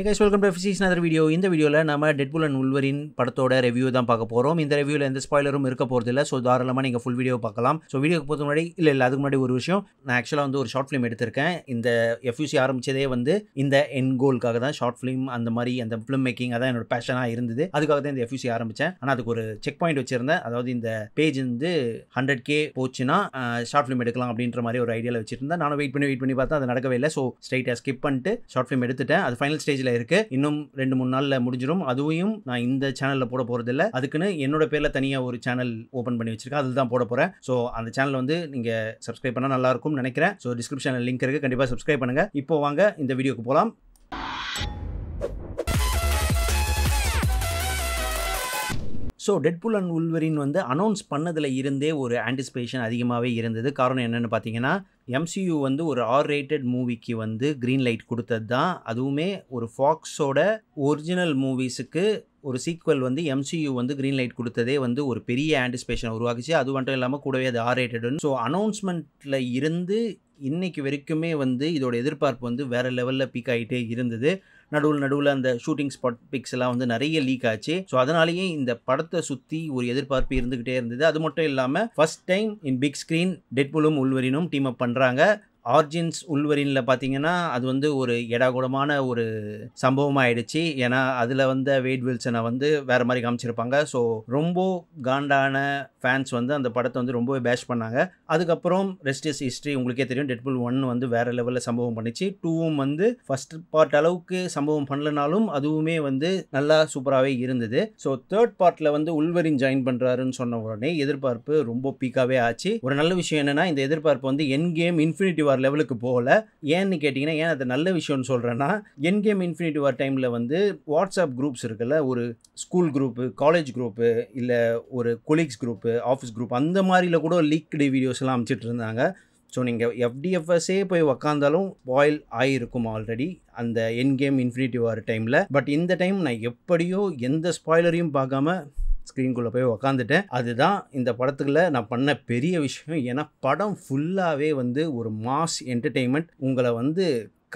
hey guys welcome to physics other video இந்த வீடியோவில் நம்ம டெட்புல் அண்ட் உல்வரின் படத்தோட ரிவ்யூ தான் பார்க்க போகிறோம் இந்த ரிவ்யூவில் எந்த ஸ்பாய்லரும் இருக்க போகிறதில்ல ஸோ தாராளமாக நீங்கள் ஃபுல் வீடியோ பார்க்கலாம் ஸோ வீடியோக்கு போகிறது முன்னாடி இல்லை இல்லை அதுக்கு முன்னாடி ஒரு விஷயம் நான் ஆக்சுவலாக வந்து ஒரு ஷார்ட் ஃபிலிம் எடுத்திருக்கேன் இந்த எஃப்யூசி ஆரம்பித்ததே வந்து இந்த என் கோலுக்காக தான் ஷார்ட் ஃபிலிம் அந்த மாதிரி அந்த ஃபிலிம் மேக்கிங் அதான் என்னோட பேஷனாக இருந்தது அதுக்காக தான் இந்த எஃப்யூசி ஆரம்பித்தேன் ஆனால் அதுக்கு ஒரு செக் பாயிண்ட் வச்சுருந்தேன் அதாவது இந்த பேஜ் வந்து ஹண்ட்ரட் கே போச்சுன்னா ஷார்ட் ஃபிலிம் எடுக்கலாம் அப்படின்ற மாதிரி ஒரு ஐடியாவில் வச்சுருந்தேன் நானும் வெயிட் பண்ணி வெயிட் பண்ணி பார்த்தா அது நடக்கவே இல்லை ஸோ ஸ்ட்ரைட்டாக ஸ்கிப் பண்ணிட்டு ஷார்ட் ஃபிலிம் எடுத்துட்டேன் அது ஃபைனல் ஸ்டேஜில் ஸ்டேஜில் இருக்குது இன்னும் ரெண்டு மூணு நாளில் முடிஞ்சிடும் அதுவும் நான் இந்த சேனலில் போட போகிறது இல்லை அதுக்குன்னு என்னோட பேரில் தனியாக ஒரு சேனல் ஓப்பன் பண்ணி வச்சிருக்கேன் அதில் தான் போட போகிறேன் ஸோ அந்த சேனல் வந்து நீங்கள் சப்ஸ்கிரைப் பண்ணால் நல்லாயிருக்கும்னு நினைக்கிறேன் ஸோ டிஸ்கிரிப்ஷனில் லிங்க் இருக்குது கண்டிப்பாக சப்ஸ்கிரைப் பண்ணுங்கள் இப்போ வாங்க இந்த வீடியோக்கு போகலாம் ஸோ டெட்புல் அண்ட் உல்வரின் வந்து அனௌன்ஸ் பண்ணதில் இருந்தே ஒரு ஆன்டிசிபேஷன் அதிகமாகவே இருந்தது காரணம் என்னென்னு பார்த்தீங்கன்னா எம்சியூ வந்து ஒரு ஆர் ரேட்டட் மூவிக்கு வந்து க்ரீன் லைட் கொடுத்தது தான் அதுவுமே ஒரு ஃபாக்ஸோட ஒரிஜினல் மூவிஸுக்கு ஒரு சீக்வல் வந்து எம்சியூ வந்து க்ரீன் லைட் கொடுத்ததே வந்து ஒரு பெரிய ஆன்டிசிபேஷன் உருவாக்குச்சு அது மட்டும் இல்லாமல் கூடவே அது ஆர் ரேட்டடுன்னு ஸோ அனௌன்ஸ்மெண்ட்டில் இருந்து இன்றைக்கு வரைக்குமே வந்து இதோட எதிர்பார்ப்பு வந்து வேறு லெவலில் பீக் ஆகிட்டே இருந்தது நடுவில் நடுவில் அந்த ஷூட்டிங் ஸ்பாட் பிக்ஸ் எல்லாம் வந்து நிறைய லீக் ஆச்சு ஸோ அதனாலேயே இந்த படத்தை சுற்றி ஒரு எதிர்பார்ப்பு இருந்துகிட்டே இருந்தது அது மட்டும் இல்லாமல் first time in big screen டெட்புலும் உள்வரினும் டீம் அப் பண்ணுறாங்க ஆர்ஜின்ஸ் உள்வரினில் பார்த்தீங்கன்னா அது வந்து ஒரு எடாகுடமான ஒரு சம்பவம் ஆயிடுச்சு ஏன்னா அதில் வந்த வெயிட் வில்சனை வந்து வேறு மாதிரி காமிச்சிருப்பாங்க ஸோ ரொம்ப காண்டான ஃபேன்ஸ் வந்து அந்த படத்தை வந்து ரொம்பவே பேஷ் பண்ணாங்க அதுக்கப்புறம் ரெஸ்ட் இஸ் ஹிஸ்ட்ரி உங்களுக்கே தெரியும் டெட்புல் ஒன் வந்து வேறு லெவலில் சம்பவம் பண்ணிச்சு டூவும் வந்து ஃபஸ்ட் பார்ட் அளவுக்கு சம்பவம் பண்ணலனாலும் அதுவுமே வந்து நல்லா சூப்பராகவே இருந்தது ஸோ தேர்ட் பார்ட்டில் வந்து உள்வரின் ஜாயின் பண்ணுறாருன்னு சொன்ன உடனே எதிர்பார்ப்பு ரொம்ப பீக்காகவே ஆச்சு ஒரு நல்ல விஷயம் என்னென்னா இந்த எதிர்பார்ப்பு வந்து என் கேம் இன்ஃபினிட்டிவ் வார் லெவலுக்கு போகல ஏன்னு கேட்டிங்கன்னா ஏன் அது நல்ல விஷயம்னு சொல்கிறேன்னா என் கேம் இன்ஃபினிட்டி வார் டைமில் வந்து வாட்ஸ்அப் குரூப்ஸ் இருக்குல்ல ஒரு ஸ்கூல் குரூப்பு காலேஜ் குரூப்பு இல்லை ஒரு கொலீக்ஸ் குரூப்பு ஆஃபீஸ் குரூப் அந்த மாதிரியில் கூட லீக்டு வீடியோஸ்லாம் அமைச்சிட்டு இருந்தாங்க ஸோ நீங்கள் எஃப்டிஎஃப்எஸ்ஸே போய் உக்காந்தாலும் பாயில் ஆகிருக்கும் ஆல்ரெடி அந்த என் கேம் இன்ஃபினிட்டி வார் டைமில் பட் இந்த டைம் நான் எப்படியோ எந்த ஸ்பாய்லரையும் பார்க்காம ஸ்க்ரீன்குள்ளே போய் உக்காந்துட்டேன் அதுதான் இந்த படத்துக்குள்ள நான் பண்ண பெரிய விஷயம் ஏன்னா படம் ஃபுல்லாகவே வந்து ஒரு மாஸ் என்டர்டெயின்மெண்ட் உங்களை வந்து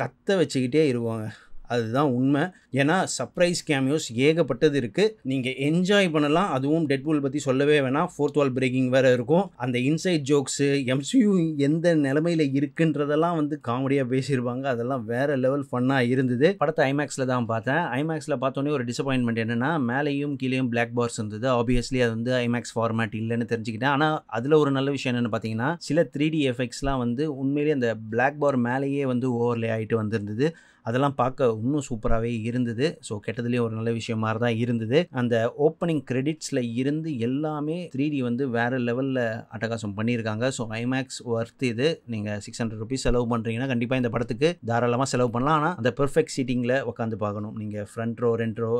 கத்த வச்சுக்கிட்டே இருவாங்க அதுதான் உண்மை ஏன்னா சர்ப்ரைஸ் கேமியோஸ் ஏகப்பட்டது இருக்குது நீங்கள் என்ஜாய் பண்ணலாம் அதுவும் டெட்பூல் பற்றி சொல்லவே வேணாம் ஃபோர்த் வால் பிரேக்கிங் வேறு இருக்கும் அந்த இன்சைட் ஜோக்ஸு எம்சியூ எந்த நிலமையில் இருக்குன்றதெல்லாம் வந்து காமெடியாக பேசியிருப்பாங்க அதெல்லாம் வேறு லெவல் ஃபன்னாக இருந்தது படத்தை ஐமேக்ஸில் தான் பார்த்தேன் ஐமேக்ஸில் பார்த்தோன்னே ஒரு டிசப்பாயின்மெண்ட் என்னென்னா மேலேயும் கீழேயும் பிளாக் பார்ஸ் இருந்தது ஆப்வியஸ்லி அது வந்து ஐமேக்ஸ் ஃபார்மேட் இல்லைன்னு தெரிஞ்சுக்கிட்டேன் ஆனால் அதில் ஒரு நல்ல விஷயம் என்னென்னு பார்த்தீங்கன்னா சில த்ரீ டி எஃபெக்ட்ஸ்லாம் வந்து உண்மையிலேயே அந்த பிளாக் பார் மேலேயே வந்து ஓவர்லே ஆகிட்டு வந்திருந்தது அதெல்லாம் பார்க்க இன்னும் சூப்பராகவே இருந்தது ஸோ கெட்டதுலேயும் ஒரு நல்ல விஷயமாக தான் இருந்தது அந்த ஓப்பனிங் கிரெடிட்ஸில் இருந்து எல்லாமே த்ரீ டி வந்து வேறு லெவலில் அட்டகாசம் பண்ணியிருக்காங்க ஸோ ஐமேக்ஸ் ஒர்த் இது நீங்கள் சிக்ஸ் ஹண்ட்ரட் ருபீஸ் செலவு பண்ணுறீங்கன்னா கண்டிப்பாக இந்த படத்துக்கு தாராளமாக செலவு பண்ணலாம் ஆனால் அந்த பெர்ஃபெக்ட் சீட்டிங்கில் உட்காந்து பார்க்கணும் நீங்கள் ஃப்ரண்ட் ரோ ரெண்ட் ரோ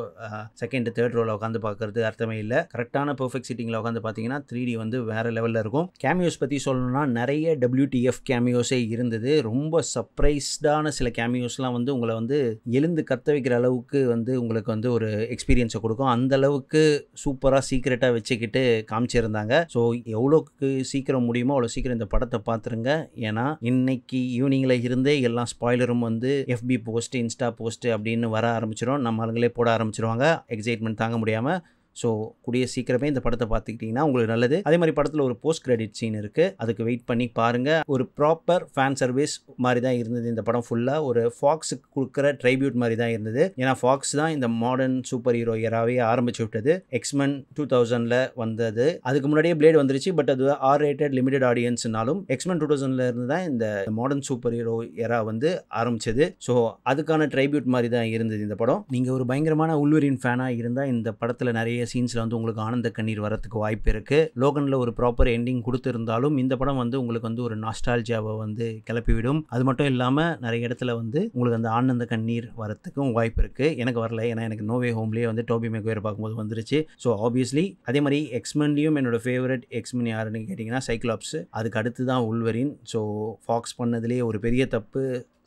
செகண்ட் தேர்ட் ரோவில் உட்காந்து பார்க்குறது அர்த்தமே இல்லை கரெக்டான பெர்ஃபெக்ட் சீட்டிங்கில் உட்காந்து பார்த்தீங்கன்னா த்ரீ டி வந்து வேறு லெவலில் இருக்கும் கேமியோஸ் பற்றி சொல்லணும்னா நிறைய டபிள்யூடிஎஃப் கேமியோஸே இருந்தது ரொம்ப சர்ப்ரைஸ்டான சில கேமியோஸ்லாம் வந்து உங்களை வந்து எழுந்து கத்த வைக்கிற அளவுக்கு வந்து உங்களுக்கு வந்து ஒரு எக்ஸ்பீரியன்ஸை கொடுக்கும் அந்த அளவுக்கு சூப்பராக சீக்கிரட்டாக வச்சுக்கிட்டு காமிச்சிருந்தாங்க ஸோ எவ்வளோக்கு சீக்கிரம் முடியுமோ அவ்வளோ சீக்கிரம் இந்த படத்தை பார்த்துருங்க ஏன்னா இன்னைக்கு ஈவினிங்கில் இருந்தே எல்லா ஸ்பாய்லரும் வந்து எஃபி போஸ்ட்டு இன்ஸ்டா போஸ்ட்டு அப்படின்னு வர ஆரம்பிச்சிடும் நம்ம ஆளுங்களே போட ஆரம்பிச்சிருவாங்க எக்ஸைட்மெண்ட் தாங்க முடியாமல் ஸோ கூடிய சீக்கிரமே இந்த படத்தை பார்த்துக்கிட்டிங்கன்னா உங்களுக்கு நல்லது அதே மாதிரி படத்தில் ஒரு போஸ்ட் கிரெடிட் சீன் இருக்குது அதுக்கு வெயிட் பண்ணி பாருங்கள் ஒரு ப்ராப்பர் ஃபேன் சர்வீஸ் மாதிரி தான் இருந்தது இந்த படம் ஃபுல்லாக ஒரு ஃபாக்ஸுக்கு கொடுக்குற ட்ரைபியூட் மாதிரி தான் இருந்தது ஏன்னா ஃபாக்ஸ் தான் இந்த மாடர்ன் சூப்பர் ஹீரோ இயராகவே ஆரம்பிச்சு விட்டது எக்ஸ்மென் டூ தௌசண்டில் வந்தது அதுக்கு முன்னாடியே பிளேட் வந்துருச்சு பட் அது ஆர் ரேட்டட் லிமிடெட் ஆடியன்ஸ்னாலும் எக்ஸ்மென் டூ தௌசண்டில் இருந்து தான் இந்த மாடர்ன் சூப்பர் ஹீரோ எரா வந்து ஆரம்பிச்சது ஸோ அதுக்கான ட்ரைபியூட் மாதிரி தான் இருந்தது இந்த படம் நீங்கள் ஒரு பயங்கரமான உள்ளூரின் ஃபேனாக இருந்தால் இந்த படத்தில் நிறைய சீன்ஸில் வந்து உங்களுக்கு ஆனந்த கண்ணீர் வரத்துக்கு வாய்ப்பு இருக்குது லோகனில் ஒரு ப்ராப்பர் எண்டிங் கொடுத்துருந்தாலும் இந்த படம் வந்து உங்களுக்கு வந்து ஒரு நாஸ்டால்ஜியாவை வந்து கிளப்பிவிடும் அது மட்டும் இல்லாமல் நிறைய இடத்துல வந்து உங்களுக்கு அந்த ஆனந்த கண்ணீர் வரத்துக்கும் வாய்ப்பு இருக்குது எனக்கு வரல ஏன்னா எனக்கு நோவே ஹோம்லேயே வந்து டோபி மெக்வேர் பார்க்கும்போது வந்துருச்சு ஸோ ஆப்வியஸ்லி அதே மாதிரி எக்ஸ்மென்லேயும் என்னோட ஃபேவரட் எக்ஸ்மென் யாருன்னு கேட்டிங்கன்னா சைக்ளாப்ஸ் அதுக்கு அடுத்து தான் உள்வரின் ஸோ ஃபாக்ஸ் பண்ணதுலேயே ஒரு பெரிய தப்பு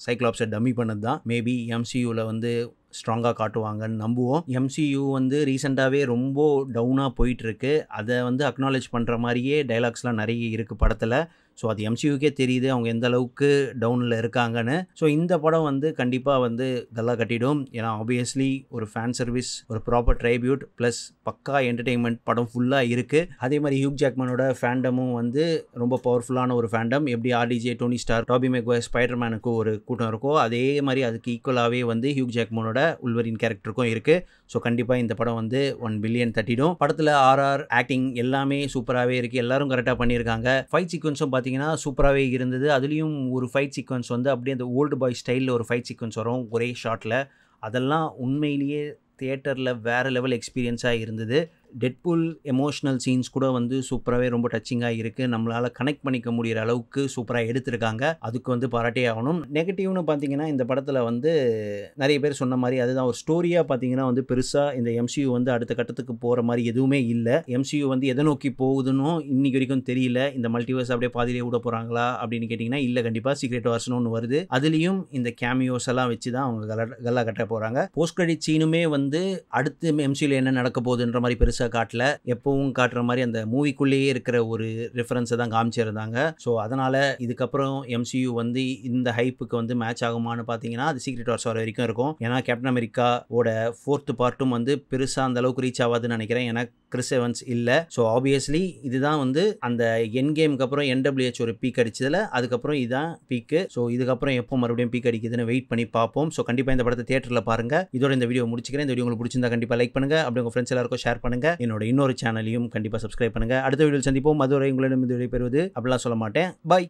சைக்ளாப்ஸை டம்மி பண்ணது தான் மேபி எம்சியூவில் வந்து ஸ்ட்ராங்காக காட்டுவாங்கன்னு நம்புவோம் எம்சியூ வந்து ரீசெண்டாகவே ரொம்ப டவுனாக போயிட்டுருக்கு அதை வந்து அக்னாலேஜ் பண்ணுற மாதிரியே டைலாக்ஸ்லாம் நிறைய இருக்குது படத்தில் ஸோ அது எம்சியூக்கே தெரியுது அவங்க எந்த அளவுக்கு டவுனில் இருக்காங்கன்னு ஸோ இந்த படம் வந்து கண்டிப்பாக வந்து கல்லா கட்டிடும் ஏன்னா ஆப்வியஸ்லி ஒரு ஃபேன் சர்வீஸ் ஒரு ப்ராப்பர் ட்ரைபியூட் ப்ளஸ் பக்கா என்டர்டெயின்மெண்ட் படம் ஃபுல்லாக இருக்குது அதே மாதிரி ஹியூக் ஜாக்மனோட ஃபேண்டமும் வந்து ரொம்ப பவர்ஃபுல்லான ஒரு ஃபேண்டம் எப்படி RDJ Tony Stark Tobey Maguire ஸ்பைடர்மேனுக்கு ஒரு கூட்டம் இருக்கோ அதே மாதிரி அதுக்கு ஈக்குவலாகவே வந்து ஹியூக் ஜாக்மனோட படத்தோட உள்வரின் கேரக்டருக்கும் இருக்குது ஸோ கண்டிப்பாக இந்த படம் வந்து ஒன் பில்லியன் தட்டிடும் படத்தில் ஆர்ஆர் ஆக்டிங் எல்லாமே சூப்பராகவே இருக்குது எல்லாரும் கரெக்டாக பண்ணியிருக்காங்க ஃபைட் சீக்வன்ஸும் பார்த்தீங்கன்னா சூப்பராகவே இருந்தது அதுலேயும் ஒரு ஃபைட் சீக்வன்ஸ் வந்து அப்படியே அந்த ஓல்டு பாய் ஸ்டைலில் ஒரு ஃபைட் சீக்வன்ஸ் வரும் ஒரே ஷாட்டில் அதெல்லாம் உண்மையிலேயே தியேட்டரில் வேறு லெவல் எக்ஸ்பீரியன்ஸாக இருந்தது டெட்புல் எமோஷ்னல் சீன்ஸ் கூட வந்து சூப்பராகவே ரொம்ப டச்சிங்காக இருக்குது நம்மளால் கனெக்ட் பண்ணிக்க முடிகிற அளவுக்கு சூப்பராக எடுத்திருக்காங்க அதுக்கு வந்து பாராட்டே ஆகணும் நெகட்டிவ்னு பார்த்தீங்கன்னா இந்த படத்தில் வந்து நிறைய பேர் சொன்ன மாதிரி அதுதான் ஒரு ஸ்டோரியாக பார்த்தீங்கன்னா வந்து பெருசாக இந்த எம்சியூ வந்து அடுத்த கட்டத்துக்கு போகிற மாதிரி எதுவுமே இல்லை எம்சியூ வந்து எதை நோக்கி போகுதுன்னு இன்னைக்கு வரைக்கும் தெரியல இந்த மல்டிவர்ஸ் அப்படியே பாதிலே விட போகிறாங்களா அப்படின்னு கேட்டிங்கன்னா இல்லை கண்டிப்பாக சீக்ரெட் வருஷன் ஒன்று வருது அதுலேயும் இந்த கேமியோஸ் எல்லாம் வச்சு தான் அவங்க கல்லா கட்ட போகிறாங்க போஸ்ட் கிரெடிட் சீனுமே வந்து அடுத்து எம்சியூவில் என்ன நடக்க போகுதுன்ற மாதிரி பெருசாக பெருசாக காட்டல எப்பவும் காட்டுற மாதிரி அந்த மூவிக்குள்ளேயே இருக்கிற ஒரு ரெஃபரன்ஸை தான் காமிச்சிருந்தாங்க ஸோ அதனால் இதுக்கப்புறம் எம்சியூ வந்து இந்த ஹைப்புக்கு வந்து மேட்ச் ஆகுமான்னு பார்த்தீங்கன்னா அது சீக்ரெட் வார்ஸ் வர வரைக்கும் இருக்கும் ஏன்னா கேப்டன் அமெரிக்காவோட ஃபோர்த்து பார்ட்டும் வந்து பெருசாக அந்த அளவுக்கு ரீச் ஆகாதுன்னு நினைக்கிறேன் ஏன்னா கிறிஸ் எவன்ஸ் இல்லை ஸோ ஆப்வியஸ்லி இதுதான் வந்து அந்த என் கேமுக்கு அப்புறம் என்டபிள்யூஹெச் ஒரு பீக் அடிச்சதில் அதுக்கப்புறம் இதுதான் பீக்கு ஸோ இதுக்கப்புறம் எப்போ மறுபடியும் பீக் அடிக்குதுன்னு வெயிட் பண்ணி பார்ப்போம் ஸோ கண்டிப்பாக இந்த படத்தை தேட்டரில் பாருங்கள் இதோட இந்த வீடியோ முடிச்சுக்கிறேன் இந்த வீடியோ உங்களுக்கு பிடிச்சிருந்தா கண்டிப்பாக லைக் பண்ணுங்கள் அப்படி உங்கள் ஃப்ரெண்ட்ஸ் எல்லாருக்கும் ஷேர் பண்ணுங்கள் என்னோட இன்னொரு சேனலையும் கண்டிப்பாக சப்ஸ்கிரைப் பண்ணுங்க அடுத்த வீடியோ சந்திப்போம் அதுவரை உங்களிடம் இது விடைபெறுவது அப்படிலாம் சொல்ல மாட்டேன் பாய்